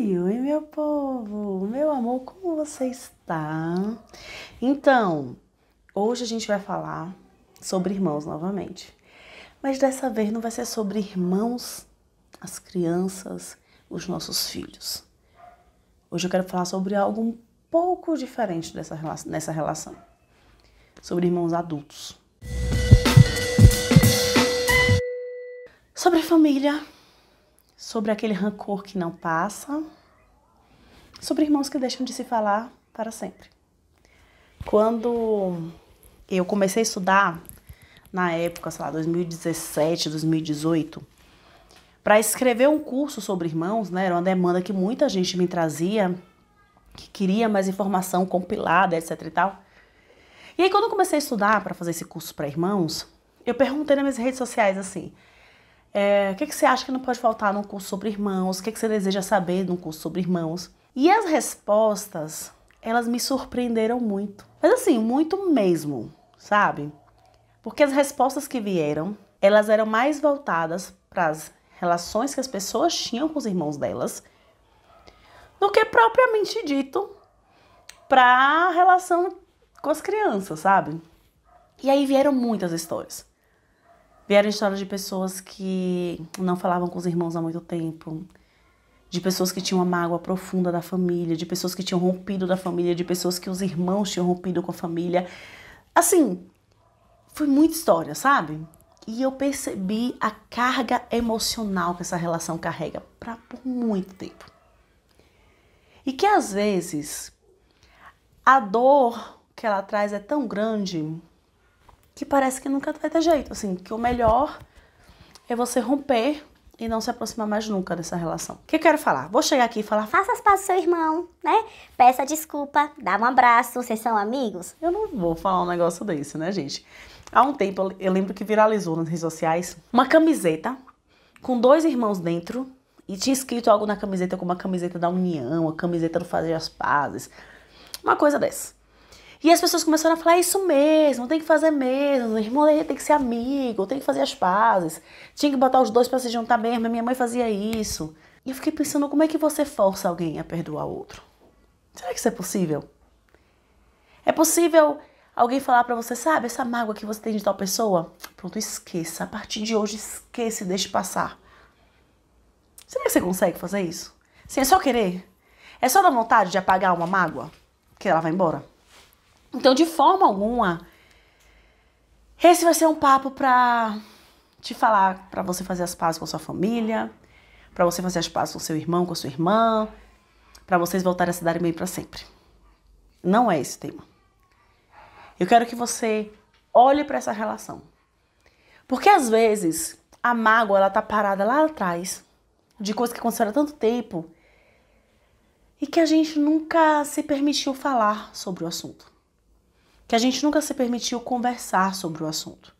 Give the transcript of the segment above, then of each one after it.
Oi, oi, meu povo, meu amor, como você está? Então, hoje a gente vai falar sobre irmãos novamente, mas dessa vez não vai ser sobre irmãos, as crianças, os nossos filhos. Hoje eu quero falar sobre algo um pouco diferente dessa relação, nessa relação, sobre irmãos adultos. Sobre família sobre aquele rancor que não passa, sobre irmãos que deixam de se falar para sempre. Quando eu comecei a estudar, na época, sei lá, 2017, 2018, para escrever um curso sobre irmãos, né, era uma demanda que muita gente me trazia, que queria mais informação compilada, etc e tal. E aí, quando eu comecei a estudar para fazer esse curso para irmãos, eu perguntei nas minhas redes sociais assim: é, o que, que você acha que não pode faltar num curso sobre irmãos? O que, que você deseja saber num curso sobre irmãos? E as respostas, elas me surpreenderam muito. Mas assim, muito mesmo, sabe? Porque as respostas que vieram, elas eram mais voltadas para as relações que as pessoas tinham com os irmãos delas, do que propriamente dito para a relação com as crianças, sabe? E aí vieram muitas histórias. Vieram histórias de pessoas que não falavam com os irmãos há muito tempo, de pessoas que tinham uma mágoa profunda da família, de pessoas que tinham rompido da família, de pessoas que os irmãos tinham rompido com a família. Assim, foi muita história, sabe? E eu percebi a carga emocional que essa relação carrega pra, por muito tempo. E que às vezes a dor que ela traz é tão grande que parece que nunca vai ter jeito, assim, que o melhor é você romper e não se aproximar mais nunca dessa relação. O que eu quero falar? Vou chegar aqui e falar: faça as pazes do seu irmão, né? Peça desculpa, dá um abraço, vocês são amigos. Eu não vou falar um negócio desse, né, gente? Há um tempo eu lembro que viralizou nas redes sociais uma camiseta com dois irmãos dentro e tinha escrito algo na camiseta como a camiseta da união, a camiseta do fazer as pazes, uma coisa dessa. E as pessoas começaram a falar: é isso mesmo, tem que fazer mesmo, irmão tem que ser amigo, tem que fazer as pazes, tinha que botar os dois para se juntar mesmo. minha mãe fazia isso. E eu fiquei pensando: como é que você força alguém a perdoar outro? Será que isso é possível? É possível alguém falar para você: sabe, essa mágoa que você tem de tal pessoa? Pronto, esqueça. A partir de hoje, esqueça e deixe passar. Será que você consegue fazer isso? Sim, é só querer? É só dar vontade de apagar uma mágoa? Que ela vai embora? Então, de forma alguma, esse vai ser um papo para te falar, para você fazer as pazes com sua família, para você fazer as pazes com seu irmão, com sua irmã, para vocês voltarem a se dar bem para sempre. Não é esse tema. Eu quero que você olhe para essa relação. Porque às vezes a mágoa ela tá parada lá atrás de coisas que aconteceram há tanto tempo e que a gente nunca se permitiu falar sobre o assunto que a gente nunca se permitiu conversar sobre o assunto,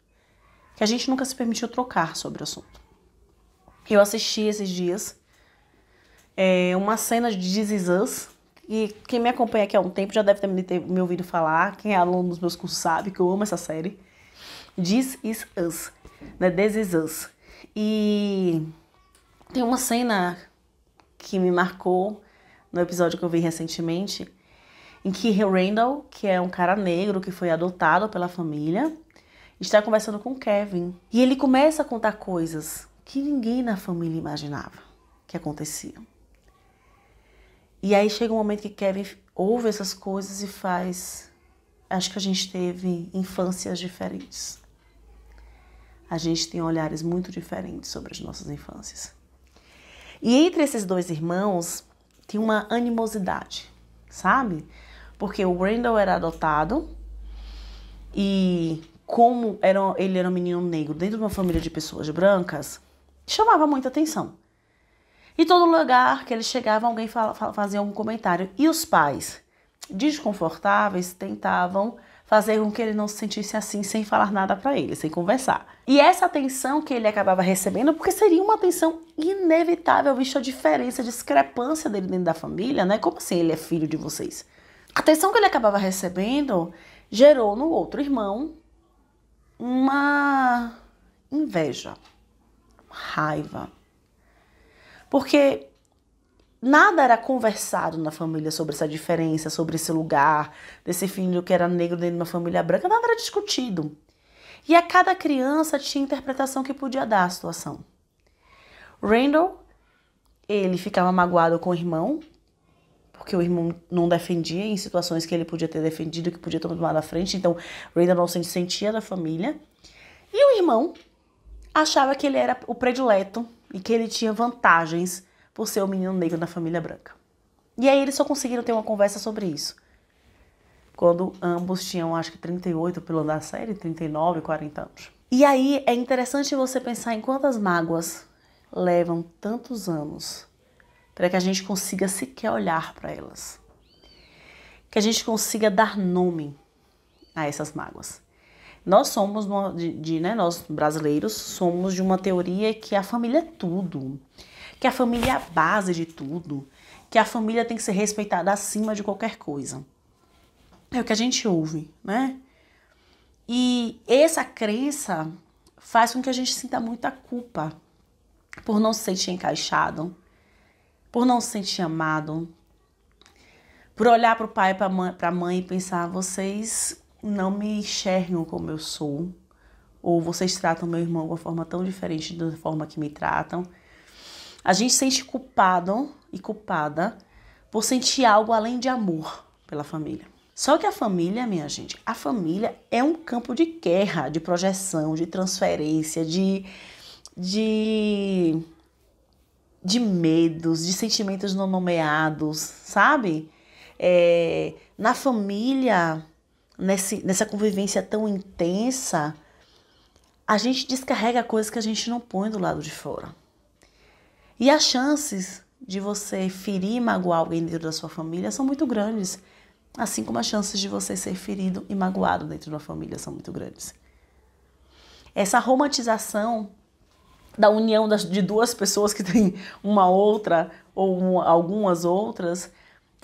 que a gente nunca se permitiu trocar sobre o assunto. Eu assisti esses dias é, uma cena de This Is Us, e quem me acompanha aqui há um tempo já deve ter me, ter me ouvido falar, quem é aluno dos meus cursos sabe que eu amo essa série. This Is Us, né? This Is Us. E tem uma cena que me marcou no episódio que eu vi recentemente, em que Randall, que é um cara negro que foi adotado pela família, está conversando com Kevin. E ele começa a contar coisas que ninguém na família imaginava que aconteciam. E aí chega um momento que Kevin ouve essas coisas e faz. Acho que a gente teve infâncias diferentes. A gente tem olhares muito diferentes sobre as nossas infâncias. E entre esses dois irmãos tem uma animosidade, sabe? porque o Randall era adotado e como era, ele era um menino negro dentro de uma família de pessoas brancas, chamava muita atenção. E todo lugar que ele chegava, alguém fala, fala, fazia um comentário. E os pais, desconfortáveis, tentavam fazer com que ele não se sentisse assim sem falar nada para ele, sem conversar. E essa atenção que ele acabava recebendo, porque seria uma atenção inevitável, visto a diferença, a discrepância dele dentro da família, né? Como assim ele é filho de vocês? A atenção que ele acabava recebendo gerou no outro irmão uma inveja, raiva. Porque nada era conversado na família sobre essa diferença, sobre esse lugar, desse filho que era negro dentro de uma família branca, nada era discutido. E a cada criança tinha interpretação que podia dar à situação. Randall, ele ficava magoado com o irmão, porque o irmão não defendia em situações que ele podia ter defendido, que podia ter tomado a frente. Então, Raiden Olsen sentia da família. E o irmão achava que ele era o predileto e que ele tinha vantagens por ser o menino negro na família branca. E aí eles só conseguiram ter uma conversa sobre isso. Quando ambos tinham, acho que 38 pelo andar da série, 39, 40 anos. E aí é interessante você pensar em quantas mágoas levam tantos anos para que a gente consiga sequer olhar para elas. Que a gente consiga dar nome a essas mágoas. Nós somos de, de, né, nós brasileiros somos de uma teoria que a família é tudo, que a família é a base de tudo, que a família tem que ser respeitada acima de qualquer coisa. É o que a gente ouve, né? E essa crença faz com que a gente sinta muita culpa por não se sentir encaixado, por não se sentir amado, por olhar para o pai e para a mãe e pensar: vocês não me enxergam como eu sou, ou vocês tratam meu irmão de uma forma tão diferente da forma que me tratam. A gente sente culpado e culpada por sentir algo além de amor pela família. Só que a família, minha gente, a família é um campo de guerra, de projeção, de transferência, de, de de medos, de sentimentos não nomeados, sabe? É, na família, nesse, nessa convivência tão intensa, a gente descarrega coisas que a gente não põe do lado de fora. E as chances de você ferir e magoar alguém dentro da sua família são muito grandes, assim como as chances de você ser ferido e magoado dentro da família são muito grandes. Essa romantização da união das, de duas pessoas que tem uma outra ou um, algumas outras,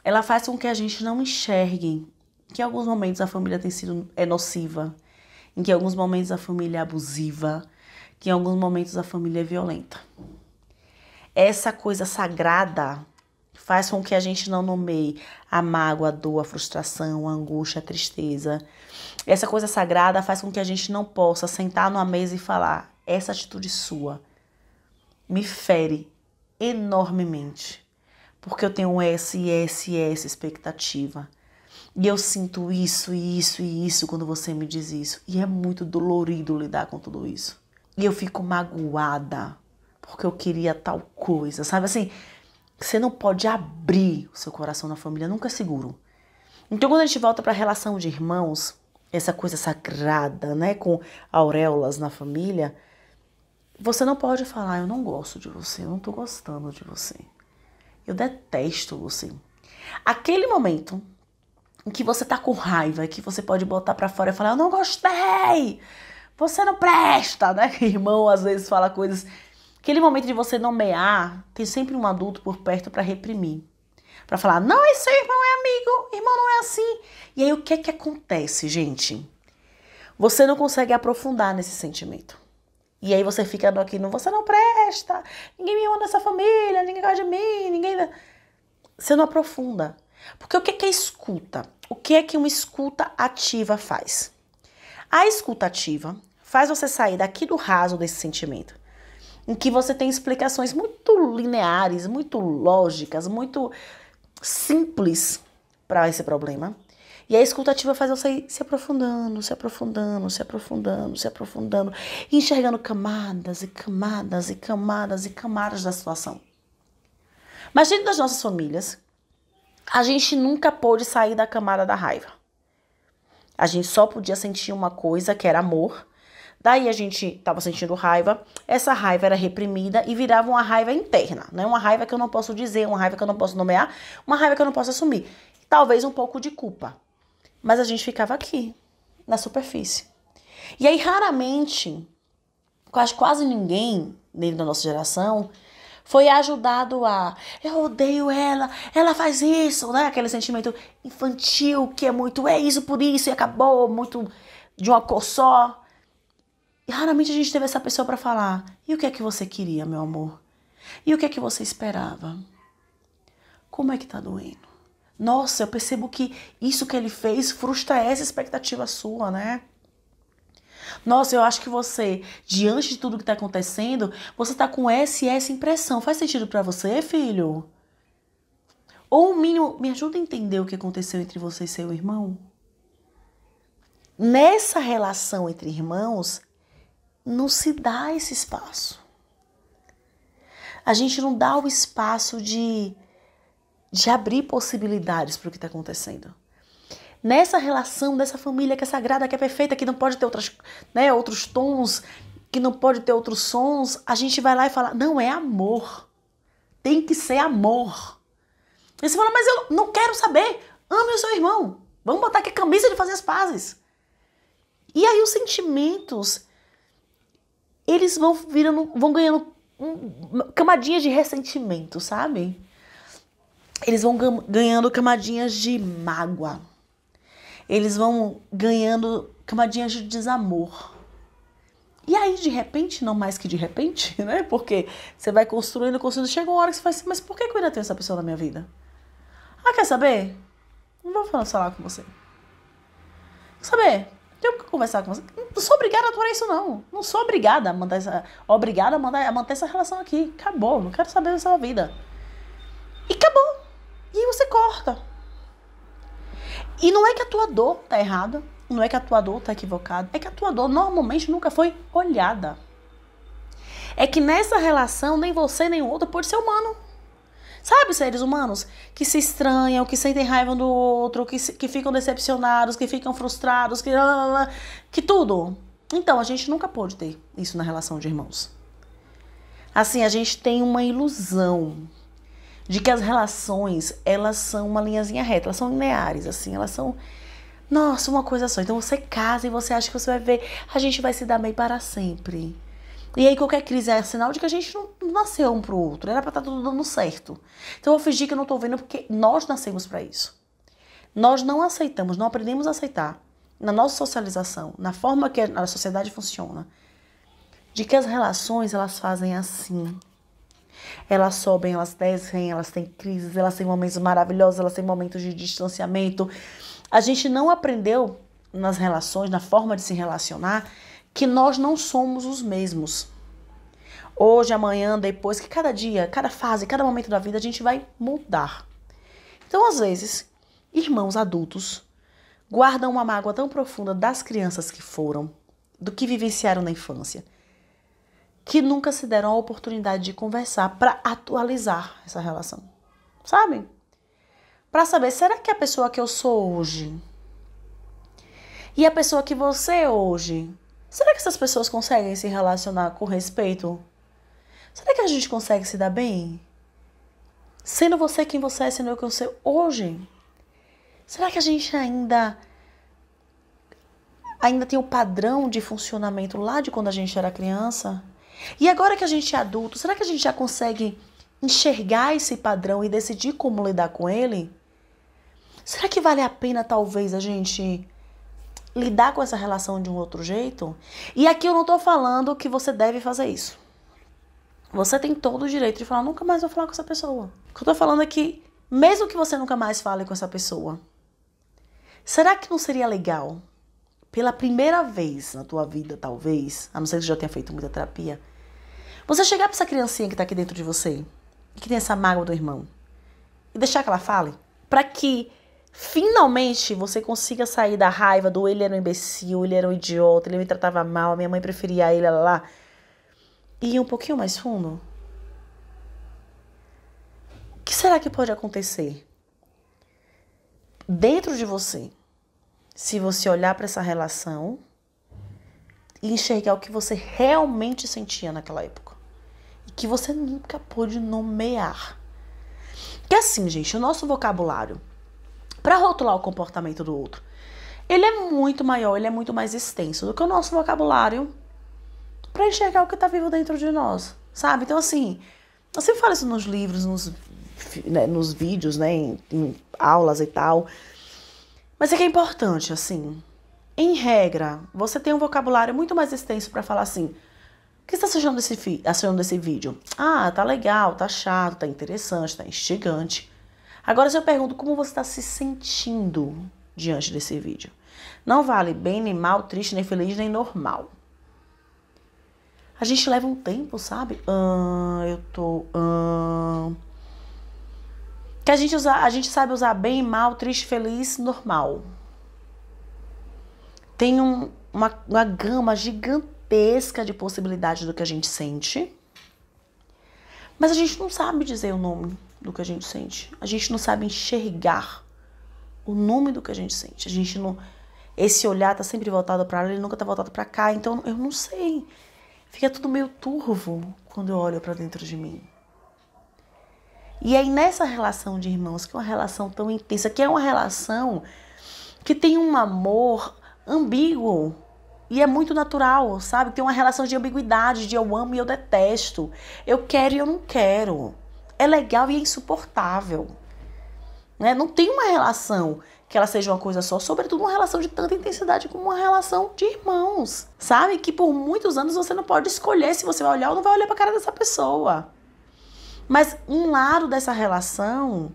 ela faz com que a gente não enxergue que em alguns momentos a família tem sido é nociva, em que em alguns momentos a família é abusiva, que em alguns momentos a família é violenta. Essa coisa sagrada faz com que a gente não nomeie a mágoa, a dor, a frustração, a angústia, a tristeza. Essa coisa sagrada faz com que a gente não possa sentar numa mesa e falar: essa atitude sua me fere enormemente, porque eu tenho essa e essa e essa expectativa. E eu sinto isso e isso e isso quando você me diz isso. E é muito dolorido lidar com tudo isso. E eu fico magoada porque eu queria tal coisa, sabe? Assim, você não pode abrir o seu coração na família, nunca é seguro. Então, quando a gente volta para a relação de irmãos, essa coisa sagrada, né, com auréolas na família, você não pode falar, eu não gosto de você, eu não tô gostando de você. Eu detesto você. Aquele momento em que você tá com raiva, que você pode botar para fora e falar, eu não gostei, você não presta, né? Irmão às vezes fala coisas. Aquele momento de você nomear, tem sempre um adulto por perto para reprimir. para falar, não, é seu irmão é amigo, irmão não é assim. E aí o que é que acontece, gente? Você não consegue aprofundar nesse sentimento. E aí você fica aqui, você não presta, ninguém me ama nessa família, ninguém gosta de mim, ninguém. Você não aprofunda. Porque o que é, que é escuta? O que é que uma escuta ativa faz? A escuta ativa faz você sair daqui do raso desse sentimento, em que você tem explicações muito lineares, muito lógicas, muito simples para esse problema e a escutativa faz eu sair se aprofundando, se aprofundando, se aprofundando, se aprofundando, enxergando camadas e camadas e camadas e camadas da situação. Mas dentro das nossas famílias, a gente nunca pôde sair da camada da raiva. A gente só podia sentir uma coisa que era amor. Daí a gente estava sentindo raiva, essa raiva era reprimida e virava uma raiva interna, né? Uma raiva que eu não posso dizer, uma raiva que eu não posso nomear, uma raiva que eu não posso assumir. Talvez um pouco de culpa. Mas a gente ficava aqui, na superfície. E aí, raramente, quase, quase ninguém dentro da nossa geração foi ajudado a eu odeio ela, ela faz isso, né? Aquele sentimento infantil que é muito é isso por isso e acabou, muito de uma cor só. E raramente a gente teve essa pessoa para falar: "E o que é que você queria, meu amor? E o que é que você esperava? Como é que tá doendo?" Nossa, eu percebo que isso que ele fez frustra essa expectativa sua, né? Nossa, eu acho que você, diante de tudo que está acontecendo, você está com essa e essa impressão. Faz sentido para você, filho? Ou o mínimo, me ajuda a entender o que aconteceu entre você e seu irmão? Nessa relação entre irmãos, não se dá esse espaço. A gente não dá o espaço de de abrir possibilidades para o que está acontecendo. Nessa relação dessa família que é sagrada, que é perfeita, que não pode ter outras, né, outros tons, que não pode ter outros sons, a gente vai lá e fala: não, é amor. Tem que ser amor. E você fala: mas eu não quero saber. Ame o seu irmão. Vamos botar aqui a camisa de fazer as pazes. E aí os sentimentos, eles vão virando, vão ganhando um, camadinhas de ressentimento, sabe? eles vão ganhando camadinhas de mágoa. Eles vão ganhando camadinhas de desamor. E aí, de repente, não mais que de repente, né? Porque você vai construindo, construindo, chega uma hora que você fala assim, mas por que eu ainda tenho essa pessoa na minha vida? Ah, quer saber? Não vou falar, falar com você. Quer saber? Tenho que conversar com você. Não sou obrigada a aturar isso, não. Não sou obrigada a manter essa. Obrigada a manter, a manter essa relação aqui. Acabou. Não quero saber da sua vida. E acabou. E você corta. E não é que a tua dor tá errada, não é que a tua dor tá equivocada, é que a tua dor normalmente nunca foi olhada. É que nessa relação nem você nem o outro pode ser humano. Sabe, seres humanos que se estranham, que sentem raiva do outro, que, se, que ficam decepcionados, que ficam frustrados, que, que tudo. Então, a gente nunca pôde ter isso na relação de irmãos. Assim, a gente tem uma ilusão de que as relações, elas são uma linhazinha reta, elas são lineares, assim, elas são nossa, uma coisa só. Então você casa e você acha que você vai ver, a gente vai se dar bem para sempre. E aí qualquer crise é sinal de que a gente não nasceu um pro outro, era para estar tá tudo dando certo. Então eu vou fingir que eu não tô vendo porque nós nascemos para isso. Nós não aceitamos, não aprendemos a aceitar na nossa socialização, na forma que a sociedade funciona, de que as relações elas fazem assim. Elas sobem, elas descem, elas têm crises, elas têm momentos maravilhosos, elas têm momentos de distanciamento. A gente não aprendeu nas relações, na forma de se relacionar, que nós não somos os mesmos. Hoje, amanhã, depois, que cada dia, cada fase, cada momento da vida a gente vai mudar. Então, às vezes, irmãos adultos guardam uma mágoa tão profunda das crianças que foram, do que vivenciaram na infância, que nunca se deram a oportunidade de conversar para atualizar essa relação. Sabem? Para saber, será que a pessoa que eu sou hoje e a pessoa que você é hoje, será que essas pessoas conseguem se relacionar com respeito? Será que a gente consegue se dar bem? Sendo você quem você é, sendo eu quem eu sou hoje, será que a gente ainda ainda tem o padrão de funcionamento lá de quando a gente era criança? E agora que a gente é adulto, será que a gente já consegue enxergar esse padrão e decidir como lidar com ele? Será que vale a pena talvez a gente lidar com essa relação de um outro jeito? E aqui eu não tô falando que você deve fazer isso. Você tem todo o direito de falar, nunca mais vou falar com essa pessoa. O que eu tô falando é que, mesmo que você nunca mais fale com essa pessoa, será que não seria legal, pela primeira vez na tua vida, talvez, a não ser que você já tenha feito muita terapia, você chegar para essa criancinha que está aqui dentro de você, que tem essa mágoa do irmão, e deixar que ela fale, para que finalmente você consiga sair da raiva do ele era um imbecil, ele era um idiota, ele me tratava mal, minha mãe preferia ele, lá, lá. E ir um pouquinho mais fundo. O que será que pode acontecer dentro de você se você olhar para essa relação e enxergar o que você realmente sentia naquela época? que você nunca pôde nomear. Que assim, gente, o nosso vocabulário para rotular o comportamento do outro, ele é muito maior, ele é muito mais extenso do que o nosso vocabulário para enxergar o que está vivo dentro de nós, sabe? Então assim, eu sempre falo isso nos livros, nos, né, nos vídeos, né, em, em aulas e tal. Mas é que é importante, assim, em regra, você tem um vocabulário muito mais extenso para falar assim: o que você está achando desse, achando desse vídeo? Ah, tá legal, tá chato, tá interessante, tá instigante. Agora, se eu pergunto como você está se sentindo diante desse vídeo, não vale bem, nem mal, triste, nem feliz, nem normal. A gente leva um tempo, sabe? Ah, eu tô. Ah, que a gente, usa, a gente sabe usar bem, mal, triste, feliz, normal. Tem um, uma, uma gama gigantesca pesca de possibilidade do que a gente sente, mas a gente não sabe dizer o nome do que a gente sente. A gente não sabe enxergar o nome do que a gente sente. A gente não esse olhar tá sempre voltado para lá, ele nunca tá voltado para cá, então eu não sei. Fica tudo meio turvo quando eu olho para dentro de mim. E aí nessa relação de irmãos, que é uma relação tão intensa, que é uma relação que tem um amor ambíguo, e é muito natural, sabe? Tem uma relação de ambiguidade, de eu amo e eu detesto. Eu quero e eu não quero. É legal e é insuportável. Né? Não tem uma relação que ela seja uma coisa só, sobretudo uma relação de tanta intensidade como uma relação de irmãos. Sabe? Que por muitos anos você não pode escolher se você vai olhar ou não vai olhar para a cara dessa pessoa. Mas um lado dessa relação,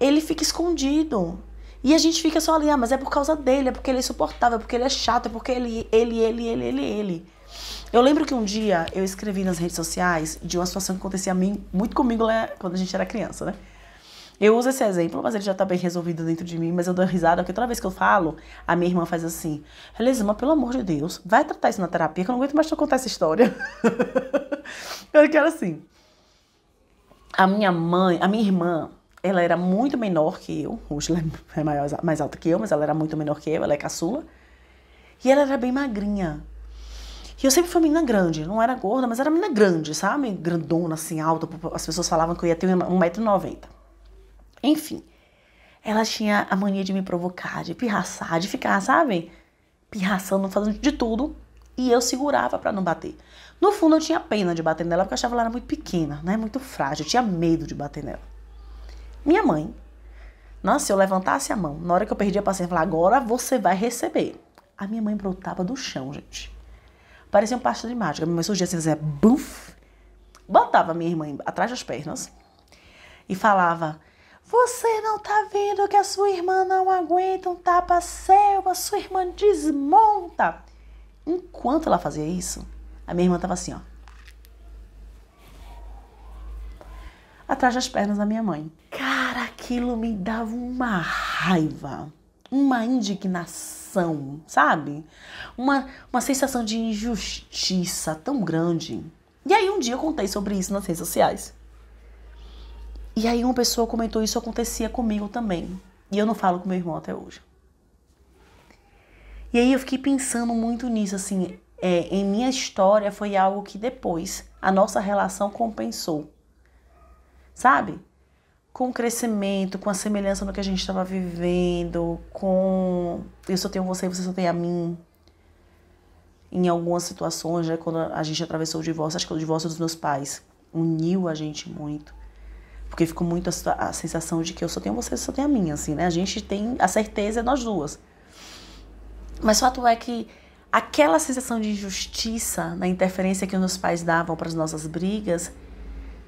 ele fica escondido. E a gente fica só ali, ah, mas é por causa dele, é porque ele é insuportável, é porque ele é chato, é porque ele, ele, ele, ele, ele, ele. Eu lembro que um dia eu escrevi nas redes sociais de uma situação que acontecia muito comigo né, quando a gente era criança, né? Eu uso esse exemplo, mas ele já tá bem resolvido dentro de mim, mas eu dou risada, porque toda vez que eu falo, a minha irmã faz assim, Elisama, pelo amor de Deus, vai tratar isso na terapia, que eu não aguento mais te contar essa história. eu quero assim. A minha mãe, a minha irmã, ela era muito menor que eu. Hoje ela é maior, mais alta que eu, mas ela era muito menor que eu. Ela é caçula. E ela era bem magrinha. E eu sempre fui menina grande. Não era gorda, mas era menina grande, sabe? Grandona, assim, alta. As pessoas falavam que eu ia ter 1,90m. Enfim. Ela tinha a mania de me provocar, de pirraçar, de ficar, sabe? Pirraçando, fazendo de tudo. E eu segurava para não bater. No fundo, eu tinha pena de bater nela, porque eu achava ela era muito pequena, né? Muito frágil. Eu tinha medo de bater nela. Minha mãe. Nossa, se eu levantasse a mão, na hora que eu perdi a paciência, eu falava, agora você vai receber. A minha mãe brotava do chão, gente. Parecia um pasto de mágica. Minha mãe surgia assim, fazia buf. Botava minha irmã atrás das pernas e falava, você não tá vendo que a sua irmã não aguenta um tapa céu, a sua irmã desmonta. Enquanto ela fazia isso, a minha irmã tava assim, ó. Atrás das pernas da minha mãe aquilo me dava uma raiva, uma indignação, sabe? Uma, uma sensação de injustiça tão grande. E aí um dia eu contei sobre isso nas redes sociais. E aí uma pessoa comentou isso acontecia comigo também. E eu não falo com meu irmão até hoje. E aí eu fiquei pensando muito nisso, assim, é, em minha história foi algo que depois a nossa relação compensou. Sabe? com o crescimento, com a semelhança no que a gente estava vivendo, com eu só tenho você e você só tem a mim. Em algumas situações, né, quando a gente atravessou o divórcio, acho que o divórcio dos meus pais uniu a gente muito. Porque ficou muito a, a sensação de que eu só tenho você e você só tem a mim, assim, né? A gente tem a certeza nós duas. Mas o fato é que aquela sensação de injustiça na interferência que os meus pais davam para as nossas brigas,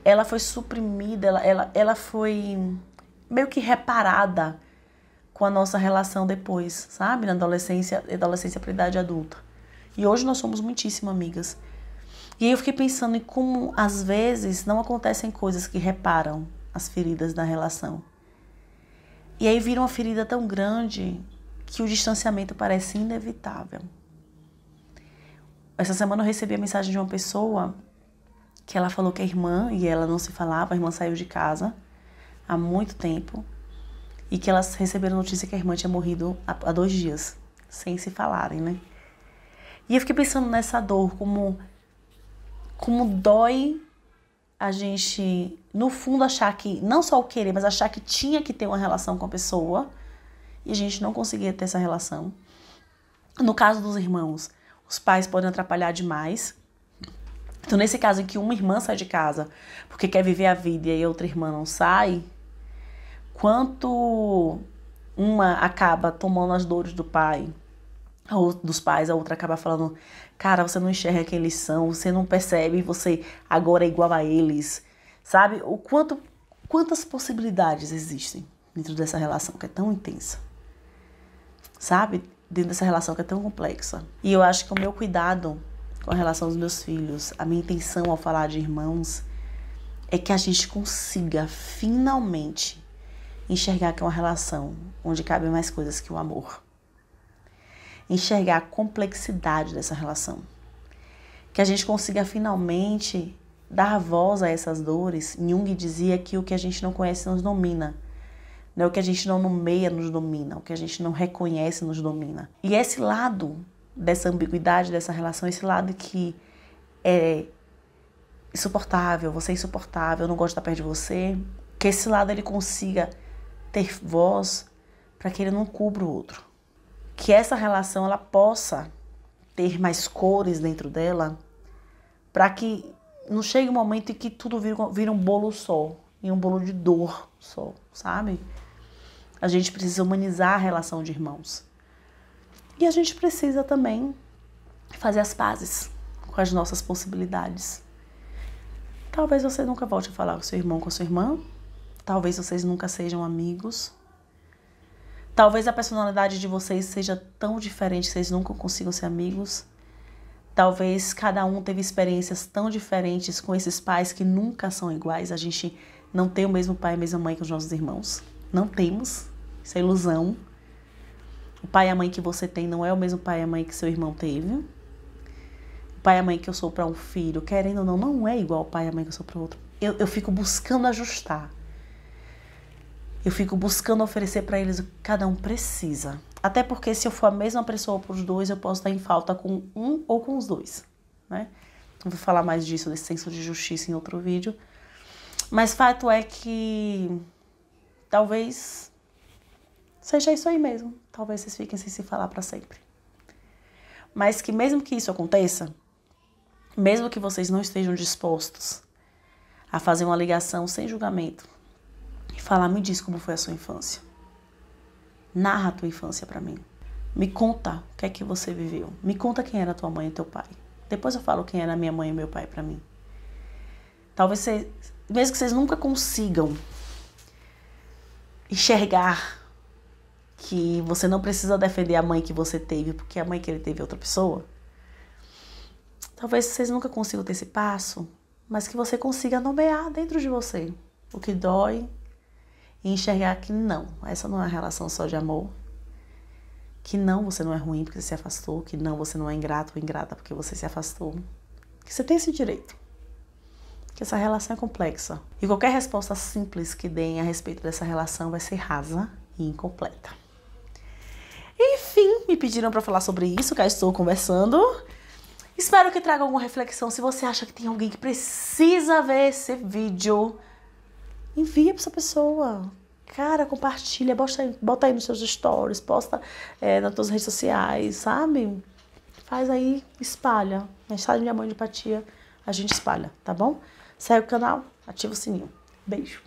ela foi suprimida, ela, ela, ela foi meio que reparada com a nossa relação depois, sabe? Na adolescência, adolescência para idade adulta. E hoje nós somos muitíssimo amigas. E aí eu fiquei pensando em como às vezes não acontecem coisas que reparam as feridas da relação. E aí vira uma ferida tão grande que o distanciamento parece inevitável. Essa semana eu recebi a mensagem de uma pessoa que ela falou que a irmã e ela não se falava, a irmã saiu de casa há muito tempo e que elas receberam notícia que a irmã tinha morrido há dois dias, sem se falarem, né? E eu fiquei pensando nessa dor, como, como dói a gente, no fundo, achar que, não só o querer, mas achar que tinha que ter uma relação com a pessoa e a gente não conseguia ter essa relação. No caso dos irmãos, os pais podem atrapalhar demais, então, nesse caso em que uma irmã sai de casa porque quer viver a vida e a outra irmã não sai, quanto uma acaba tomando as dores do pai, ou dos pais, a outra acaba falando: Cara, você não enxerga quem eles são, você não percebe, você agora é igual a eles. Sabe? O quanto, quantas possibilidades existem dentro dessa relação que é tão intensa. Sabe? Dentro dessa relação que é tão complexa. E eu acho que o meu cuidado com relação aos meus filhos. A minha intenção ao falar de irmãos é que a gente consiga finalmente enxergar que é uma relação onde cabem mais coisas que o amor. Enxergar a complexidade dessa relação. Que a gente consiga finalmente dar voz a essas dores. Jung dizia que o que a gente não conhece nos domina. é O que a gente não nomeia nos domina, o que a gente não reconhece nos domina. E esse lado dessa ambiguidade, dessa relação, esse lado que é insuportável, você é insuportável, eu não gosto de estar perto de você, que esse lado ele consiga ter voz para que ele não cubra o outro. Que essa relação ela possa ter mais cores dentro dela, para que não chegue um momento em que tudo vira, vira um bolo só, e um bolo de dor só, sabe? A gente precisa humanizar a relação de irmãos. E a gente precisa também fazer as pazes com as nossas possibilidades. Talvez você nunca volte a falar com seu irmão, com sua irmã. Talvez vocês nunca sejam amigos. Talvez a personalidade de vocês seja tão diferente, que vocês nunca consigam ser amigos. Talvez cada um teve experiências tão diferentes com esses pais que nunca são iguais. A gente não tem o mesmo pai e a mesma mãe que os nossos irmãos. Não temos. Isso é ilusão. O pai e a mãe que você tem não é o mesmo pai e a mãe que seu irmão teve. O pai e a mãe que eu sou para um filho, querendo ou não, não é igual o pai e a mãe que eu sou para outro. Eu, eu fico buscando ajustar. Eu fico buscando oferecer para eles o que cada um precisa. Até porque se eu for a mesma pessoa para os dois, eu posso estar em falta com um ou com os dois, né? Não vou falar mais disso, desse senso de justiça em outro vídeo. Mas fato é que talvez seja isso aí mesmo talvez vocês fiquem sem se falar para sempre. Mas que mesmo que isso aconteça, mesmo que vocês não estejam dispostos a fazer uma ligação sem julgamento e falar, me diz como foi a sua infância. Narra a tua infância para mim. Me conta o que é que você viveu. Me conta quem era tua mãe e teu pai. Depois eu falo quem era minha mãe e meu pai para mim. Talvez vocês, mesmo que vocês nunca consigam enxergar que você não precisa defender a mãe que você teve, porque a mãe que ele teve é outra pessoa. Talvez vocês nunca consigam ter esse passo, mas que você consiga nomear dentro de você o que dói e enxergar que não, essa não é uma relação só de amor. Que não, você não é ruim porque você se afastou, que não, você não é ingrato ou ingrata porque você se afastou. Que você tem esse direito que essa relação é complexa. E qualquer resposta simples que deem a respeito dessa relação vai ser rasa e incompleta pediram para falar sobre isso, cá estou conversando. Espero que traga alguma reflexão. Se você acha que tem alguém que precisa ver esse vídeo, envia para essa pessoa. Cara, compartilha, bota aí, bota aí nos seus stories, posta é, nas suas redes sociais, sabe? Faz aí, espalha. Na história de minha mãe de empatia, a gente espalha, tá bom? Segue o canal, ativa o sininho. Beijo.